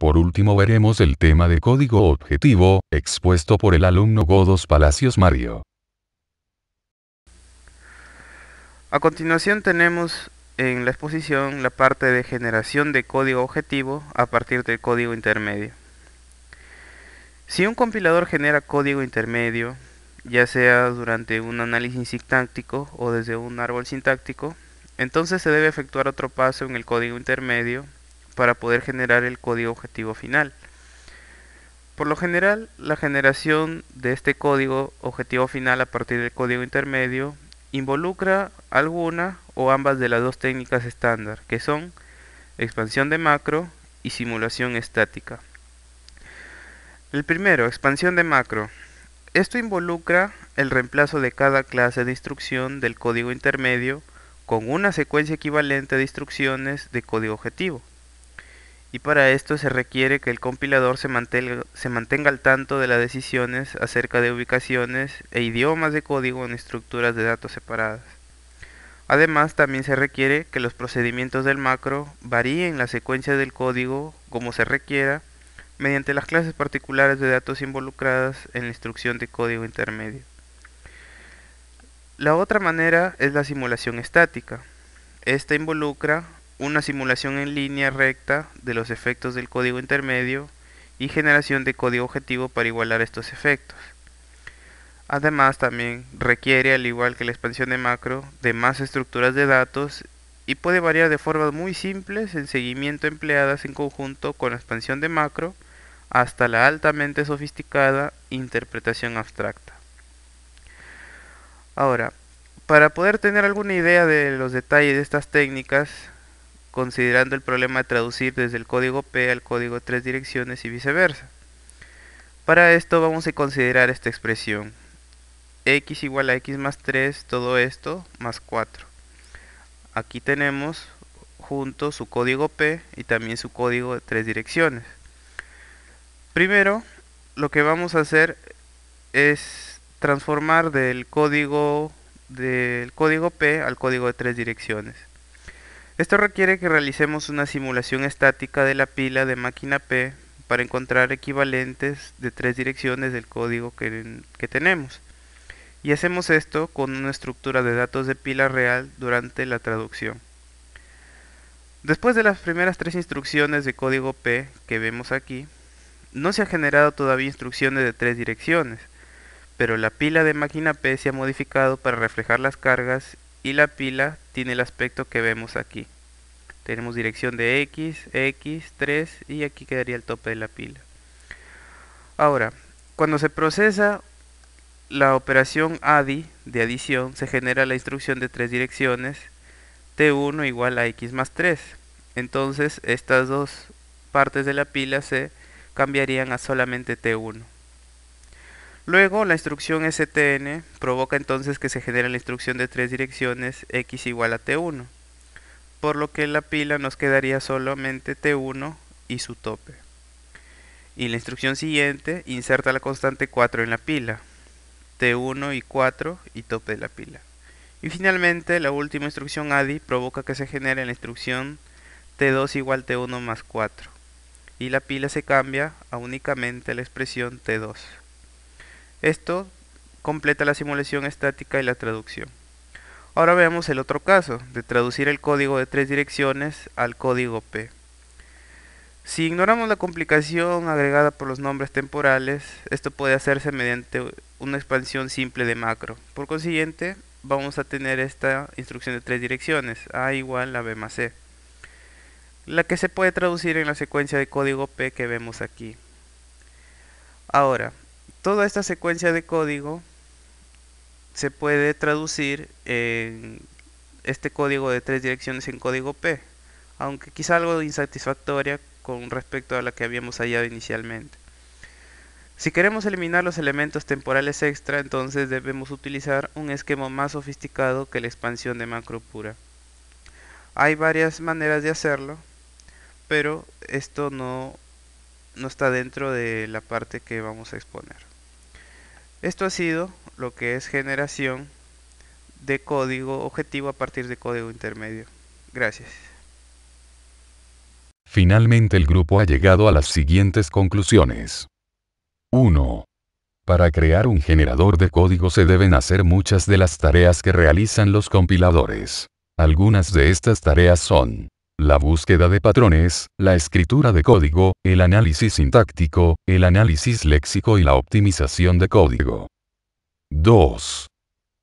Por último veremos el tema de código objetivo, expuesto por el alumno Godos Palacios Mario. A continuación tenemos en la exposición la parte de generación de código objetivo a partir del código intermedio. Si un compilador genera código intermedio, ya sea durante un análisis sintáctico o desde un árbol sintáctico, entonces se debe efectuar otro paso en el código intermedio para poder generar el código objetivo final. Por lo general, la generación de este código objetivo final a partir del código intermedio involucra alguna o ambas de las dos técnicas estándar, que son expansión de macro y simulación estática. El primero, expansión de macro. Esto involucra el reemplazo de cada clase de instrucción del código intermedio con una secuencia equivalente de instrucciones de código objetivo y para esto se requiere que el compilador se mantenga, al tanto de las decisiones acerca de ubicaciones e idiomas de código en estructuras de datos separadas. Además, también se requiere que los procedimientos del macro varíen la secuencia del código como se requiera mediante las clases particulares de datos involucradas en la instrucción de código intermedio. La otra manera es la simulación estática. Esta involucra una simulación en línea recta de los efectos del código intermedio y generación de código objetivo para igualar estos efectos. Además también requiere, al igual que la expansión de macro, de más estructuras de datos y puede variar de formas muy simples en seguimiento empleadas en conjunto con la expansión de macro hasta la altamente sofisticada interpretación abstracta. Ahora, para poder tener alguna idea de los detalles de estas técnicas, considerando el problema de traducir desde el código P al código de tres direcciones y viceversa. Para esto vamos a considerar esta expresión x igual a x más 3, todo esto, más 4. Aquí tenemos junto su código P y también su código de tres direcciones. Primero, lo que vamos a hacer es transformar del código del código P al código de tres direcciones. Esto requiere que realicemos una simulación estática de la pila de máquina P para encontrar equivalentes de tres direcciones del código que, tenemos. Y hacemos esto con una estructura de datos de pila real durante la traducción. Después de las primeras tres instrucciones de código P que vemos aquí, no se han generado todavía instrucciones de tres direcciones, pero la pila de máquina P se ha modificado para reflejar las cargas y la pila tiene el aspecto que vemos aquí. Tenemos dirección de X, X, 3 y aquí quedaría el tope de la pila. Ahora, cuando se procesa la operación ADI de adición, se genera la instrucción de tres direcciones T1 igual a X más 3. Entonces estas dos partes de la pila se cambiarían a solamente T1. Luego la instrucción stn provoca entonces que se genere la instrucción de tres direcciones x igual a t1, por lo que en la pila nos quedaría solamente t1 y su tope. Y la instrucción siguiente inserta la constante 4 en la pila, t1 y 4 y tope de la pila. Y finalmente la última instrucción ADI provoca que se genere la instrucción t2 igual t1 más 4 y la pila se cambia a únicamente la expresión t2. Esto completa la simulación estática y la traducción. Ahora veamos el otro caso, de traducir el código de tres direcciones al código P. Si ignoramos la complicación agregada por los nombres temporales, esto puede hacerse mediante una expansión simple de macro. Por consiguiente, vamos a tener esta instrucción de tres direcciones, A igual a B más C, la que se puede traducir en la secuencia de código P que vemos aquí. Ahora, toda esta secuencia de código se puede traducir en este código de tres direcciones en código P, aunque quizá algo insatisfactoria con respecto a la que habíamos hallado inicialmente. Si queremos eliminar los elementos temporales extra, entonces debemos utilizar un esquema más sofisticado que la expansión de macro pura. Hay varias maneras de hacerlo, pero esto no no está dentro de la parte que vamos a exponer. Esto ha sido lo que es generación de código objetivo a partir de código intermedio. Gracias. Finalmente el grupo ha llegado a las siguientes conclusiones. 1. Para crear un generador de código se deben hacer muchas de las tareas que realizan los compiladores. Algunas de estas tareas son la búsqueda de patrones, la escritura de código, el análisis sintáctico, el análisis léxico y la optimización de código. 2.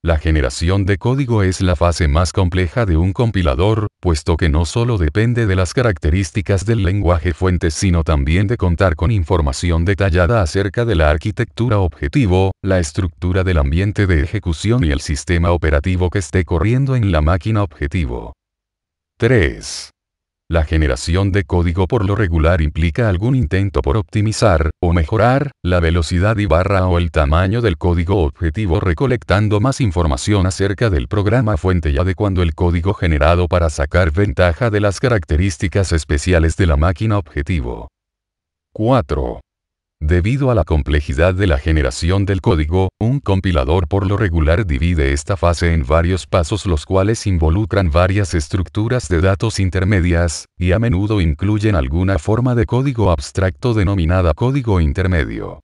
La generación de código es la fase más compleja de un compilador, puesto que no solo depende de las características del lenguaje fuente, sino también de contar con información detallada acerca de la arquitectura objetivo, la estructura del ambiente de ejecución y el sistema operativo que esté corriendo en la máquina objetivo. 3. La generación de código por lo regular implica algún intento por optimizar, o mejorar, la velocidad y barra o el tamaño del código objetivo recolectando más información acerca del programa fuente y adecuando el código generado para sacar ventaja de las características especiales de la máquina objetivo. 4. Debido a la complejidad de la generación del código, un compilador por lo regular divide esta fase en varios pasos los cuales involucran varias estructuras de datos intermedias, y a menudo incluyen alguna forma de código abstracto denominada código intermedio.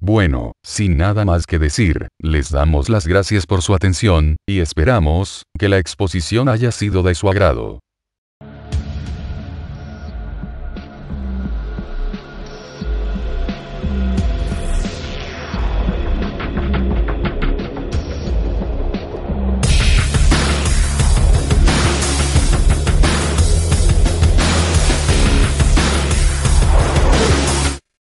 Bueno, sin nada más que decir, les damos las gracias por su atención, y esperamos que la exposición haya sido de su agrado.